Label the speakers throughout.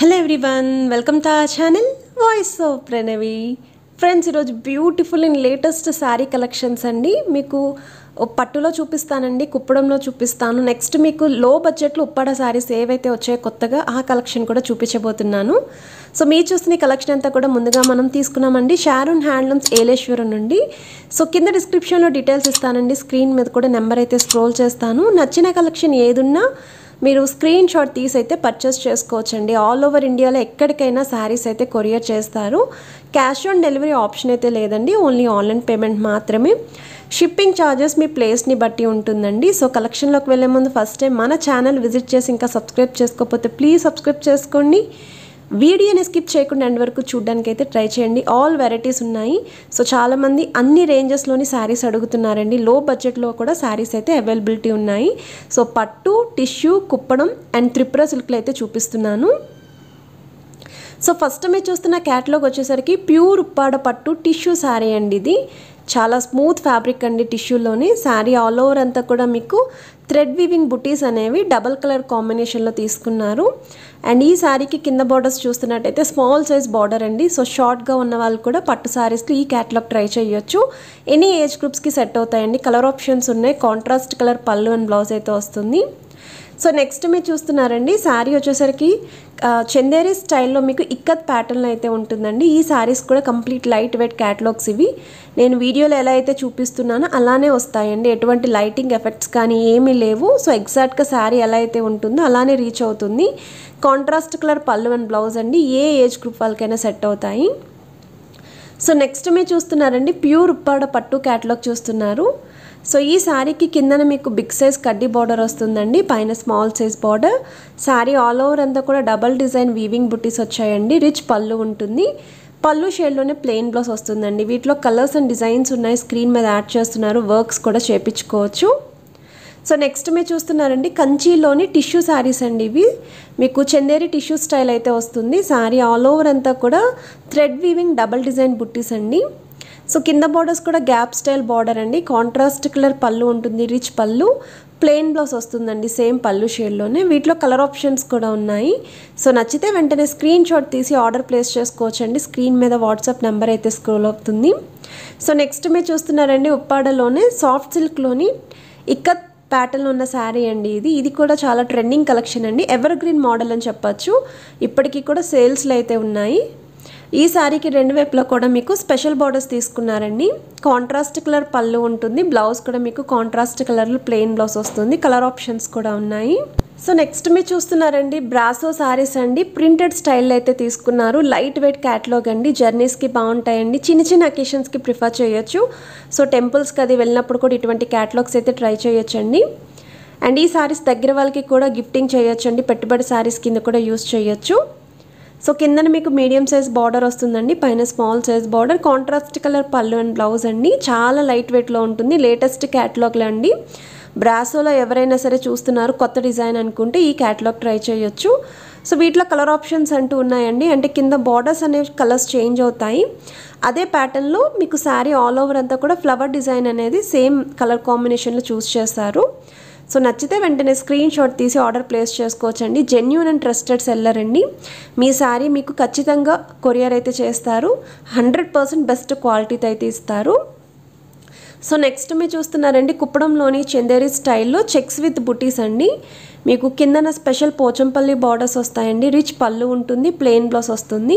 Speaker 1: hello everyone welcome to ఆ channel voice of Pranavi friends ఈరోజు beautiful and latest sari collections అండి మీకు పట్టులో చూపిస్తానండి కుప్పడంలో చూపిస్తాను నెక్స్ట్ మీకు లో బడ్జెట్లో ఉప్పాడ శారీస్ ఏవైతే వచ్చాయో కొత్తగా ఆ కలెక్షన్ కూడా చూపించబోతున్నాను సో మీరు చూసిన కలెక్షన్ అంతా కూడా ముందుగా మనం తీసుకున్నామండి షారూన్ హ్యాండ్లూమ్స్ ఏలేశ్వరం నుండి సో కింద డిస్క్రిప్షన్లో డీటెయిల్స్ ఇస్తానండి స్క్రీన్ మీద కూడా నెంబర్ అయితే స్క్రోల్ చేస్తాను నచ్చిన కలెక్షన్ ఏదున్నా మీరు స్క్రీన్ షాట్ తీసి అయితే పర్చేస్ చేసుకోవచ్చండి ఆల్ ఓవర్ ఇండియాలో ఎక్కడికైనా శారీస్ అయితే కొరియర్ చేస్తారు క్యాష్ ఆన్ డెలివరీ ఆప్షన్ అయితే లేదండి ఓన్లీ ఆన్లైన్ పేమెంట్ మాత్రమే షిప్పింగ్ ఛార్జెస్ మీ ప్లేస్ని బట్టి ఉంటుందండి సో కలెక్షన్లోకి వెళ్ళే ముందు ఫస్ట్ టైం మన ఛానల్ విజిట్ చేసి ఇంకా సబ్స్క్రైబ్ చేసుకోకపోతే ప్లీజ్ సబ్స్క్రైబ్ చేసుకోండి వీడియోని స్కిప్ చేయకుండా ఎండ్ వరకు చూడడానికి అయితే ట్రై చేయండి ఆల్ వెరైటీస్ ఉన్నాయి సో చాలామంది అన్ని రేంజెస్లోని శారీస్ అడుగుతున్నారండి లో బడ్జెట్లో కూడా శారీస్ అయితే అవైలబిలిటీ ఉన్నాయి సో పట్టు టిష్యూ కుప్పడం అండ్ త్రిపుర సిల్క్లు అయితే చూపిస్తున్నాను సో ఫస్ట్ మీరు చూస్తున్న క్యాట్లాగ్ వచ్చేసరికి ప్యూర్ ఉప్పాడ పట్టు టిష్యూ శారీ అండి ఇది చాలా స్మూత్ ఫ్యాబ్రిక్ అండి టిష్యూలోని శారీ ఆల్ ఓవర్ అంతా కూడా మీకు థ్రెడ్ వీవింగ్ బుటీస్ అనేవి డబల్ కలర్ కాంబినేషన్లో తీసుకున్నారు అండ్ ఈ శారీకి కింద బార్డర్స్ చూస్తున్నట్టయితే స్మాల్ సైజ్ బార్డర్ అండి సో షార్ట్గా ఉన్న వాళ్ళు కూడా పట్టు శారీస్కి ఈ క్యాటలాగ్ ట్రై చేయొచ్చు ఎనీ ఏజ్ గ్రూప్స్కి సెట్ అవుతాయండి కలర్ ఆప్షన్స్ ఉన్నాయి కాంట్రాస్ట్ కలర్ పళ్ళు అండ్ బ్లౌజ్ అయితే వస్తుంది సో నెక్స్ట్ మీరు చూస్తున్నారండి శారీ వచ్చేసరికి చందేరి స్టైల్లో మీకు ఇక్కత్ ప్యాటర్న్ అయితే ఉంటుందండి ఈ శారీస్ కూడా కంప్లీట్ లైట్ వెయిట్ క్యాటలాగ్స్ ఇవి నేను వీడియోలో ఎలా అయితే చూపిస్తున్నానో అలానే వస్తాయండి ఎటువంటి లైటింగ్ ఎఫెక్ట్స్ కానీ ఏమీ లేవు సో ఎగ్జాక్ట్గా శారీ ఎలా అయితే ఉంటుందో అలానే రీచ్ అవుతుంది కాంట్రాస్ట్ కలర్ పళ్ళు అండ్ బ్లౌజ్ అండి ఏ ఏజ్ గ్రూప్ వాళ్ళకైనా సెట్ అవుతాయి సో నెక్స్ట్ మీరు చూస్తున్నారండి ప్యూర్ ఉప్పాడ పట్టు క్యాటలాగ్ చూస్తున్నారు సో ఈ శారీకి కిందన మీకు బిగ్ సైజ్ కడ్డీ బార్డర్ వస్తుందండి పైన small size border sari all over అంతా కూడా డబల్ డిజైన్ వీవింగ్ బుట్టీస్ వచ్చాయండి రిచ్ పళ్ళు ఉంటుంది పళ్ళు షేడ్లోనే ప్లెయిన్ బ్లౌస్ వస్తుందండి వీటిలో కలర్స్ అండ్ డిజైన్స్ ఉన్నాయి స్క్రీన్ మీద యాడ్ చేస్తున్నారు వర్క్స్ కూడా చేపించుకోవచ్చు సో నెక్స్ట్ మీరు చూస్తున్నారండి కంచీలోని టిష్యూ శారీస్ అండి ఇవి మీకు చందేరి టిష్యూ స్టైల్ అయితే వస్తుంది శారీ ఆల్ ఓవర్ అంతా కూడా thread weaving double design buttis అండి సో కింద బార్డర్స్ కూడా గ్యాప్ స్టైల్ బార్డర్ అండి కాంట్రాస్ట్ కలర్ పళ్ళు ఉంటుంది రిచ్ పళ్ళు ప్లెయిన్ బ్లౌజ్ వస్తుందండి సేమ్ పళ్ళు షేడ్లోనే వీటిలో కలర్ ఆప్షన్స్ కూడా ఉన్నాయి సో నచ్చితే వెంటనే స్క్రీన్ షాట్ తీసి ఆర్డర్ ప్లేస్ చేసుకోవచ్చండి స్క్రీన్ మీద వాట్సాప్ నెంబర్ అయితే స్క్రోల్ అవుతుంది సో నెక్స్ట్ మీరు చూస్తున్నారండి ఉప్పాడలోనే సాఫ్ట్ సిల్క్లోని ఇక్కత్ ప్యాటర్న్ ఉన్న శారీ అండి ఇది ఇది కూడా చాలా ట్రెండింగ్ కలెక్షన్ అండి ఎవర్ గ్రీన్ మోడల్ అని చెప్పచ్చు ఇప్పటికీ కూడా సేల్స్లో అయితే ఉన్నాయి ఈ శారీకి రెండు వైపులో కూడా మీకు స్పెషల్ బార్డర్స్ తీసుకున్నారండి కాంట్రాస్ట్ కలర్ పళ్ళు ఉంటుంది బ్లౌజ్ కూడా మీకు కాంట్రాస్ట్ కలర్లో ప్లెయిన్ బ్లౌజ్ వస్తుంది కలర్ ఆప్షన్స్ కూడా ఉన్నాయి సో నెక్స్ట్ మీరు చూస్తున్నారండి బ్రాసో శారీస్ అండి ప్రింటెడ్ స్టైల్ అయితే తీసుకున్నారు లైట్ వెయిట్ క్యాటలాగ్ అండి జర్నీస్కి బాగుంటాయండి చిన్న చిన్న అకేషన్స్కి ప్రిఫర్ చేయొచ్చు సో టెంపుల్స్కి అది వెళ్ళినప్పుడు కూడా ఇటువంటి క్యాటలాగ్స్ అయితే ట్రై చేయొచ్చండి అండ్ ఈ సారీస్ దగ్గర వాళ్ళకి కూడా గిఫ్టింగ్ చేయొచ్చండి పెట్టుబడి శారీస్ కింద కూడా యూస్ చేయొచ్చు సో కిందన మీకు మీడియం సైజ్ బార్డర్ వస్తుందండి పైన small size border contrast colour పళ్ళు అండ్ బ్లౌజ్ అండి చాలా లైట్ వెయిట్లో ఉంటుంది లేటెస్ట్ క్యాటలాగ్లో అండి బ్రాసోలో ఎవరైనా సరే చూస్తున్నారు కొత్త డిజైన్ అనుకుంటే ఈ క్యాటలాగ్ ట్రై చేయొచ్చు సో వీటిలో కలర్ ఆప్షన్స్ అంటూ ఉన్నాయండి అంటే కింద బార్డర్స్ అనేవి కలర్స్ చేంజ్ అవుతాయి అదే ప్యాటర్న్లో మీకు శారీ ఆల్ ఓవర్ అంతా కూడా ఫ్లవర్ డిజైన్ అనేది సేమ్ కలర్ కాంబినేషన్లో చూస్ చేస్తారు సో నచ్చితే వెంటనే స్క్రీన్ షాట్ తీసి ఆర్డర్ ప్లేస్ చేసుకోవచ్చండి జెన్యున్ అండ్ ట్రస్టెడ్ సెల్లర్ అండి మీ శారీ మీకు ఖచ్చితంగా కొరియర్ అయితే చేస్తారు హండ్రెడ్ పర్సెంట్ బెస్ట్ క్వాలిటీతో అయితే ఇస్తారు సో నెక్స్ట్ మీరు చూస్తున్నారండి కుప్పడంలోని చందేరి స్టైల్లో చెక్స్ విత్ బుటీస్ అండి మీకు కిందన స్పెషల్ పోచంపల్లి బార్డర్స్ వస్తాయండి రిచ్ పళ్ళు ఉంటుంది ప్లెయిన్ బ్లౌస్ వస్తుంది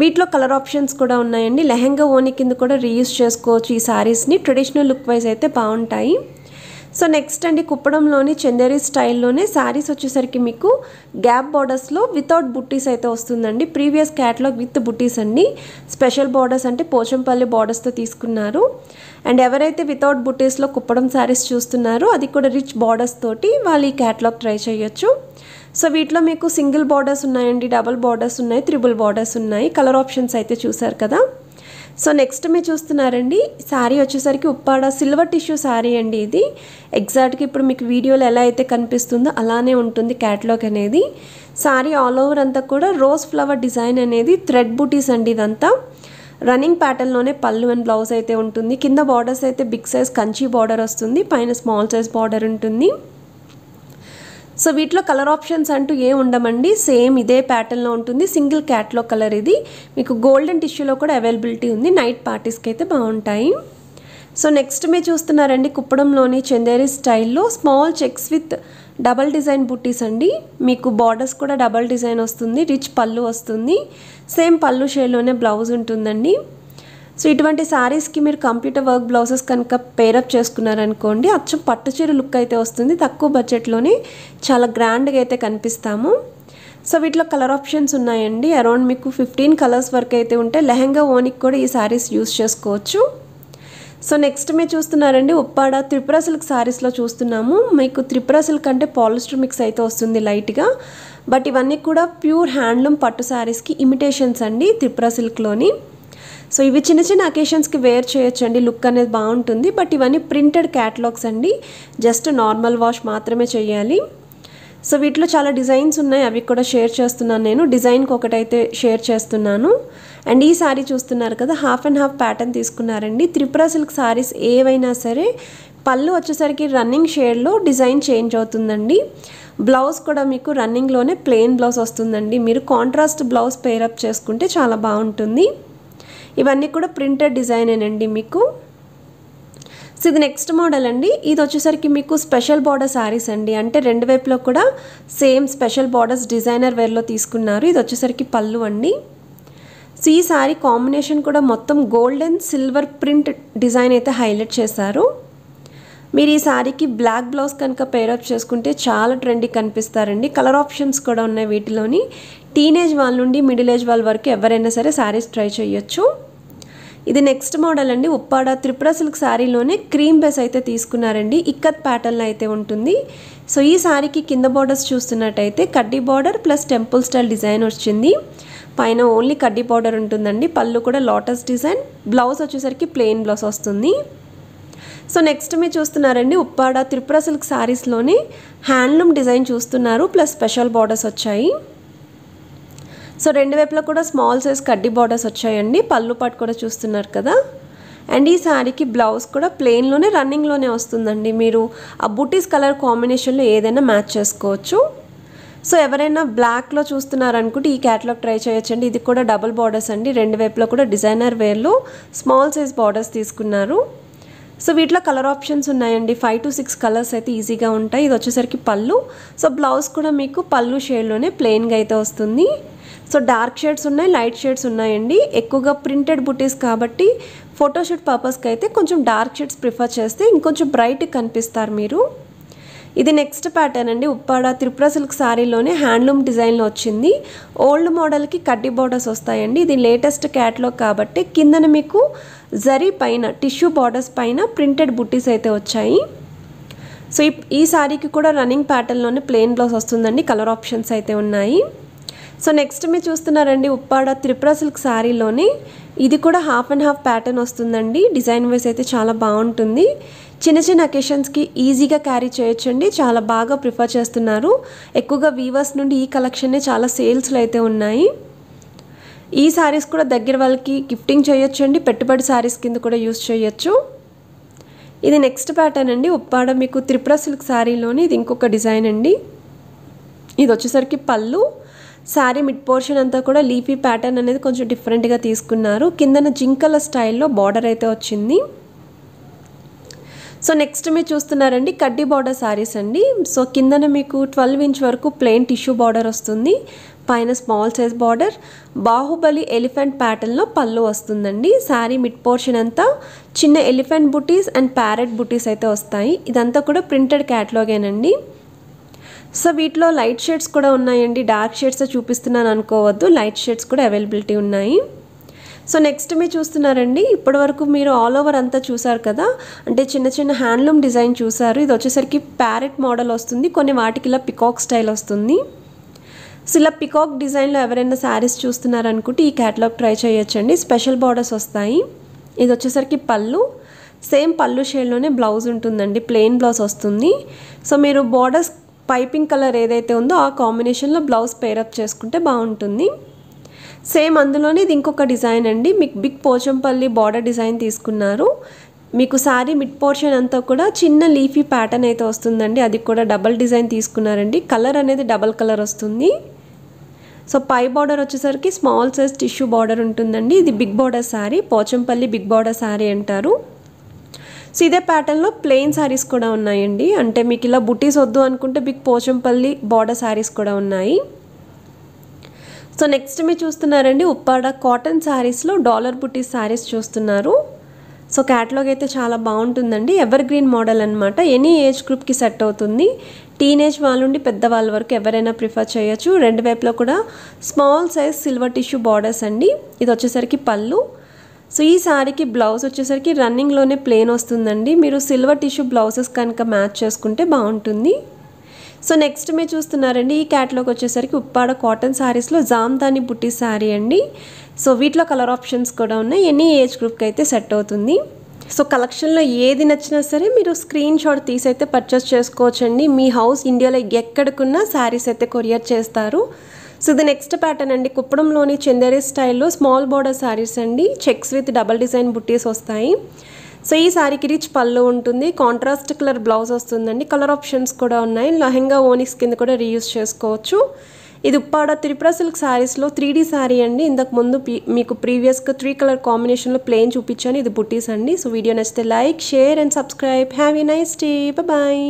Speaker 1: వీటిలో కలర్ ఆప్షన్స్ కూడా ఉన్నాయండి లెహెంగా ఓని కింద కూడా రీయూస్ చేసుకోవచ్చు ఈ శారీస్ని ట్రెడిషనల్ లుక్ వైజ్ అయితే బాగుంటాయి సో నెక్స్ట్ అండి కుప్పడంలోని చందేరి స్టైల్లోనే శారీస్ వచ్చేసరికి మీకు గ్యాప్ బార్డర్స్లో వితౌట్ బుట్టీస్ అయితే వస్తుందండి ప్రీవియస్ క్యాటలాగ్ విత్ బుట్టీస్ అండి స్పెషల్ బార్డర్స్ అంటే పోచంపల్లి బార్డర్స్తో తీసుకున్నారు అండ్ ఎవరైతే వితౌట్ బుట్టీస్లో కుప్పడం శారీస్ చూస్తున్నారో అది కూడా రిచ్ బార్డర్స్ తోటి వాళ్ళు ఈ క్యాటలాగ్ ట్రై చేయొచ్చు సో వీటిలో మీకు సింగిల్ బార్డర్స్ ఉన్నాయండి డబల్ బార్డర్స్ ఉన్నాయి త్రిబుల్ బార్డర్స్ ఉన్నాయి కలర్ ఆప్షన్స్ అయితే చూసారు కదా సో నెక్స్ట్ మీరు చూస్తున్నారండి శారీ వచ్చేసరికి ఉప్పాడ సిల్వర్ టిష్యూ శారీ అండి ఇది ఎగ్జాక్ట్గా ఇప్పుడు మీకు వీడియోలో ఎలా అయితే కనిపిస్తుందో అలానే ఉంటుంది క్యాట్లాగ్ అనేది శారీ ఆల్ ఓవర్ అంతా కూడా రోజ్ ఫ్లవర్ డిజైన్ అనేది థ్రెడ్ బూటీస్ అండి ఇదంతా రన్నింగ్ ప్యాటర్న్లోనే పళ్ళు అండ్ బ్లౌజ్ అయితే ఉంటుంది కింద బార్డర్స్ అయితే బిగ్ సైజ్ కంచి బార్డర్ వస్తుంది పైన స్మాల్ సైజ్ బార్డర్ ఉంటుంది సో వీటిలో కలర్ ఆప్షన్స్ అంటూ ఏ ఉండమండి సేమ్ ఇదే ప్యాటర్న్లో ఉంటుంది సింగిల్ క్యాట్లో కలర్ ఇది మీకు గోల్డెన్ టిష్యూలో కూడా అవైలబిలిటీ ఉంది నైట్ పార్టీస్కి అయితే బాగుంటాయి సో నెక్స్ట్ మీరు చూస్తున్నారండి కుప్పడంలోని చందేరి స్టైల్లో small checks with double design buttis అండి మీకు బార్డర్స్ కూడా డబల్ డిజైన్ వస్తుంది రిచ్ పళ్ళు వస్తుంది సేమ్ పళ్ళు షేడ్లోనే బ్లౌజ్ ఉంటుందండి సో ఇటువంటి శారీస్కి మీరు కంప్యూటర్ వర్క్ బ్లౌజెస్ కనుక పేరప్ చేసుకున్నారనుకోండి అచ్చం పట్టుచీర లుక్ అయితే వస్తుంది తక్కువ బడ్జెట్లోని చాలా గ్రాండ్గా అయితే కనిపిస్తాము సో వీటిలో కలర్ ఆప్షన్స్ ఉన్నాయండి అరౌండ్ మీకు ఫిఫ్టీన్ కలర్స్ వరకు అయితే ఉంటే లెహంగా ఓనికి కూడా ఈ శారీస్ యూస్ చేసుకోవచ్చు సో నెక్స్ట్ మీరు చూస్తున్నారండి ఉప్పాడ త్రిపుర సిల్క్ శారీస్లో చూస్తున్నాము మీకు త్రిపుర సిల్క్ అంటే పాలిస్టర్ మిక్స్ అయితే వస్తుంది లైట్గా బట్ ఇవన్నీ కూడా ప్యూర్ హ్యాండ్లూమ్ పట్టు శారీస్కి ఇమిటేషన్స్ అండి త్రిపుర సిల్క్లోని సో ఇవి చిన్న చిన్న అకేషన్స్కి వేర్ చేయొచ్చండి లుక్ అనేది బాగుంటుంది బట్ ఇవన్నీ ప్రింటెడ్ క్యాటలాగ్స్ అండి జస్ట్ నార్మల్ వాష్ మాత్రమే చేయాలి సో వీటిలో చాలా డిజైన్స్ ఉన్నాయి అవి కూడా షేర్ చేస్తున్నాను నేను డిజైన్కి ఒకటైతే షేర్ చేస్తున్నాను అండ్ ఈ సారీ చూస్తున్నారు కదా హాఫ్ అండ్ హాఫ్ ప్యాటర్న్ తీసుకున్నారండి త్రిపుర సిల్క్ సారీస్ ఏవైనా సరే పళ్ళు వచ్చేసరికి రన్నింగ్ షేడ్లో డిజైన్ చేంజ్ అవుతుందండి బ్లౌజ్ కూడా మీకు రన్నింగ్లోనే ప్లెయిన్ బ్లౌజ్ వస్తుందండి మీరు కాంట్రాస్ట్ బ్లౌజ్ పేరప్ చేసుకుంటే చాలా బాగుంటుంది ఇవన్నీ కూడా ప్రింటెడ్ అండి మీకు సో ఇది నెక్స్ట్ మోడల్ అండి ఇది వచ్చేసరికి మీకు స్పెషల్ బార్డర్ శారీస్ అండి అంటే రెండు వైపులో కూడా సేమ్ స్పెషల్ బార్డర్స్ డిజైనర్ వేర్లో తీసుకున్నారు ఇది వచ్చేసరికి పళ్ళు అండి సో ఈ శారీ కాంబినేషన్ కూడా మొత్తం gold and silver print design అయితే హైలైట్ చేశారు మీరు ఈ శారీకి బ్లాక్ బ్లౌజ్ కనుక పేరప్ చేసుకుంటే చాలా ట్రెండీ కనిపిస్తారండి కలర్ ఆప్షన్స్ కూడా ఉన్నాయి వీటిలోని టీనేజ్ వాళ్ళ నుండి మిడిల్ ఏజ్ వాళ్ళ వరకు ఎవరైనా సరే శారీస్ ట్రై చేయొచ్చు ఇది నెక్స్ట్ మోడల్ అండి ఉప్పాడ త్రిపుర సిల్క్ శారీలోనే క్రీమ్ బేస్ అయితే తీసుకున్నారండి ఇక్కత్ ప్యాటర్న్ అయితే ఉంటుంది సో ఈ శారీకి కింద బార్డర్స్ చూస్తున్నట్టయితే కడ్డీ border plus temple style design వచ్చింది పైన ఓన్లీ కడ్డీ బార్డర్ ఉంటుందండి పళ్ళు కూడా లోటస్ డిజైన్ బ్లౌజ్ వచ్చేసరికి ప్లెయిన్ బ్లౌజ్ వస్తుంది సో నెక్స్ట్ మీరు చూస్తున్నారండి ఉప్పాడ త్రిపుర సిల్క్ శారీస్లోని హ్యాండ్లూమ్ డిజైన్ చూస్తున్నారు ప్లస్ స్పెషల్ బార్డర్స్ వచ్చాయి సో రెండు వైపులా కూడా స్మాల్ సైజ్ కడ్డీ బార్డర్స్ వచ్చాయండి పళ్ళు పాటు కూడా చూస్తున్నారు కదా అండ్ ఈ శారీకి బ్లౌజ్ కూడా ప్లెయిన్లోనే రన్నింగ్లోనే వస్తుందండి మీరు ఆ బుటీస్ కలర్ కాంబినేషన్లో ఏదైనా మ్యాచ్ చేసుకోవచ్చు సో ఎవరైనా బ్లాక్లో చూస్తున్నారనుకుంటే ఈ క్యాటలాగ్ ట్రై చేయొచ్చండి ఇది కూడా డబుల్ బార్డర్స్ అండి రెండు వైపులో కూడా డిజైనర్ వేర్లో స్మాల్ సైజ్ బార్డర్స్ తీసుకున్నారు సో వీటిలో కలర్ ఆప్షన్స్ ఉన్నాయండి ఫైవ్ టు సిక్స్ కలర్స్ అయితే ఈజీగా ఉంటాయి ఇది వచ్చేసరికి పళ్ళు సో బ్లౌజ్ కూడా మీకు పళ్ళు షేడ్లోనే ప్లెయిన్గా అయితే వస్తుంది సో డార్క్ షేడ్స్ ఉన్నాయి లైట్ షేడ్స్ ఉన్నాయండి ఎక్కువగా ప్రింటెడ్ బుటీస్ కాబట్టి ఫోటోషూట్ పర్పస్కి అయితే కొంచెం డార్క్ షేడ్స్ ప్రిఫర్ చేస్తే ఇంకొంచెం బ్రైట్ కనిపిస్తారు మీరు ఇది నెక్స్ట్ ప్యాటర్న్ అండి ఉప్పాడ త్రిపుర సిల్క్ శారీలోనే హ్యాండ్లూమ్ డిజైన్లో వచ్చింది ఓల్డ్ మోడల్కి కడ్డీ బోర్డర్స్ వస్తాయండి ఇది లేటెస్ట్ క్యాట్లాగ్ కాబట్టి కిందన మీకు జరీ పైన టిష్యూ బార్డర్స్ పైన ప్రింటెడ్ బుట్టీస్ అయితే వచ్చాయి సో ఈ ఈ శారీకి కూడా రన్నింగ్ ప్యాటర్న్లోనే ప్లెయిన్ బ్లౌస్ వస్తుందండి కలర్ ఆప్షన్స్ అయితే ఉన్నాయి సో నెక్స్ట్ మీరు చూస్తున్నారండి ఉప్పాడ త్రిపుర సిల్క్ శారీలోని ఇది కూడా హాఫ్ అండ్ హాఫ్ ప్యాటర్న్ వస్తుందండి డిజైన్ వైస్ అయితే చాలా బాగుంటుంది చిన్న చిన్న అకేషన్స్కి ఈజీగా క్యారీ చేయొచ్చండి చాలా బాగా ప్రిఫర్ చేస్తున్నారు ఎక్కువగా వీవర్స్ నుండి ఈ కలెక్షన్నే చాలా సేల్స్లో అయితే ఉన్నాయి ఈ శారీస్ కూడా దగ్గర వాళ్ళకి గిఫ్టింగ్ చేయొచ్చండి పెట్టుబడి శారీస్ కింద కూడా యూస్ చేయొచ్చు ఇది నెక్స్ట్ ప్యాటర్న్ అండి ఉప్పాడ మీకు త్రిపుర సిల్క్ శారీలోని ఇది ఇంకొక డిజైన్ అండి ఇది వచ్చేసరికి పళ్ళు శారీ మిడ్ పోర్షన్ అంతా కూడా లీఫీ ప్యాటర్న్ అనేది కొంచెం డిఫరెంట్గా తీసుకున్నారు కిందన జింకల స్టైల్లో బార్డర్ అయితే వచ్చింది సో నెక్స్ట్ మీరు చూస్తున్నారండి కడ్డీ బార్డర్ శారీస్ అండి సో కిందన మీకు ట్వెల్వ్ ఇంచ్ వరకు ప్లెయిన్ టిష్యూ బార్డర్ వస్తుంది పైన small size border Baahubali elephant ప్యాటర్న్లో పళ్ళు వస్తుందండి శారీ మిడ్ పోర్షన్ అంతా చిన్న ఎలిఫెంట్ బుటీస్ అండ్ ప్యారెట్ బుటీస్ అయితే వస్తాయి ఇదంతా కూడా ప్రింటెడ్ క్యాటలాగేనండి సో వీటిలో లైట్ షేడ్స్ కూడా ఉన్నాయండి డార్క్ షేడ్స్ చూపిస్తున్నాను అనుకోవద్దు లైట్ షేడ్స్ కూడా అవైలబిలిటీ ఉన్నాయి సో నెక్స్ట్ మీరు చూస్తున్నారండి ఇప్పటివరకు మీరు ఆల్ ఓవర్ అంతా చూసారు కదా అంటే చిన్న చిన్న హ్యాండ్లూమ్ డిజైన్ చూసారు ఇది వచ్చేసరికి ప్యారెట్ మోడల్ వస్తుంది కొన్ని వాటికి ఇలా పికాక్ స్టైల్ వస్తుంది సో ఇలా పికాక్ డిజైన్లో ఎవరైనా శారీస్ చూస్తున్నారనుకుంటే ఈ క్యాటలాగ్ ట్రై చేయొచ్చండి స్పెషల్ బార్డర్స్ వస్తాయి ఇది వచ్చేసరికి పళ్ళు సేమ్ పళ్ళు షేడ్లోనే బ్లౌజ్ ఉంటుందండి ప్లెయిన్ బ్లౌజ్ వస్తుంది సో మీరు బార్డర్స్ పైపింగ్ కలర్ ఏదైతే ఉందో ఆ కాంబినేషన్లో బ్లౌజ్ పేరప్ చేసుకుంటే బాగుంటుంది సేమ్ అందులోనే ఇది ఇంకొక డిజైన్ అండి మీకు బిగ్ పోచంపల్లి బార్డర్ డిజైన్ తీసుకున్నారు మీకు శారీ మిడ్ పోర్షన్ అంతా కూడా చిన్న లీఫీ ప్యాటర్న్ అయితే వస్తుందండి అది కూడా డబల్ డిజైన్ తీసుకున్నారండి కలర్ అనేది డబల్ కలర్ వస్తుంది సో పై బార్డర్ వచ్చేసరికి స్మాల్ సైజ్ టిష్యూ బార్డర్ ఉంటుందండి ఇది big border sari Pochampally big border sari అంటారు సో ఇదే ప్యాటర్న్లో ప్లెయిన్ శారీస్ కూడా ఉన్నాయండి అంటే మీకు ఇలా బుటీస్ వద్దు అనుకుంటే మీకు పోచంపల్లి బార్డర్ శారీస్ కూడా ఉన్నాయి సో నెక్స్ట్ మీరు చూస్తున్నారండి ఉప్పాడ కాటన్ శారీస్లో డాలర్ బుటీస్ శారీస్ చూస్తున్నారు సో క్యాట్లాగ్ అయితే చాలా బాగుంటుందండి ఎవర్ గ్రీన్ మోడల్ అనమాట ఎనీ ఏజ్ గ్రూప్కి సెట్ అవుతుంది టీనేజ్ వాళ్ళ నుండి పెద్దవాళ్ళ వరకు ఎవరైనా ప్రిఫర్ చేయొచ్చు రెండు వైపులో కూడా small size silver tissue borders అండి ఇది వచ్చేసరికి పళ్ళు సో ఈ సారీకి బ్లౌజ్ వచ్చేసరికి రన్నింగ్లోనే ప్లేన్ వస్తుందండి మీరు సిల్వర్ టిష్యూ బ్లౌజెస్ కనుక మ్యాచ్ చేసుకుంటే బాగుంటుంది సో నెక్స్ట్ మీరు చూస్తున్నారండి ఈ క్యాట్లాగ్ వచ్చేసరికి ఉప్పాడ కాటన్ శారీస్లో జామ్దాని బుట్టి శారీ అండి సో వీటిలో కలర్ ఆప్షన్స్ కూడా ఉన్నాయి ఎనీ ఏజ్ గ్రూప్కి అయితే సెట్ అవుతుంది సో కలెక్షన్లో ఏది నచ్చినా సరే మీరు స్క్రీన్ షాట్ తీసి అయితే పర్చేస్ చేసుకోవచ్చండి మీ హౌస్ ఇండియాలో ఎక్కడికున్నా శారీస్ అయితే కొరియర్ చేస్తారు సో ఇది నెక్స్ట్ ప్యాటర్న్ అండి కుప్పడంలోని చందేరీ స్టైల్లో స్మాల్ బార్డర్ శారీస్ అండి checks with double design buttis వస్తాయి సో ఈ శారీకి రిచ్ పళ్ళు ఉంటుంది కాంట్రాస్ట్ కలర్ బ్లౌజ్ వస్తుందండి కలర్ ఆప్షన్స్ కూడా ఉన్నాయి లహెంగా ఓనిక్స్ కింద కూడా రీయూస్ చేసుకోవచ్చు ఇది ఉప్పాడ త్రిపుర సిల్క్ శారీస్లో త్రీ డీ శారీ అండి ఇంతకు ముందు మీకు ప్రీవియస్గా త్రీ కలర్ కాంబినేషన్లో ప్లేన్ చూపించాను ఇది బుట్టీస్ అండి సో వీడియో నచ్చితే like share and subscribe have a nice day bye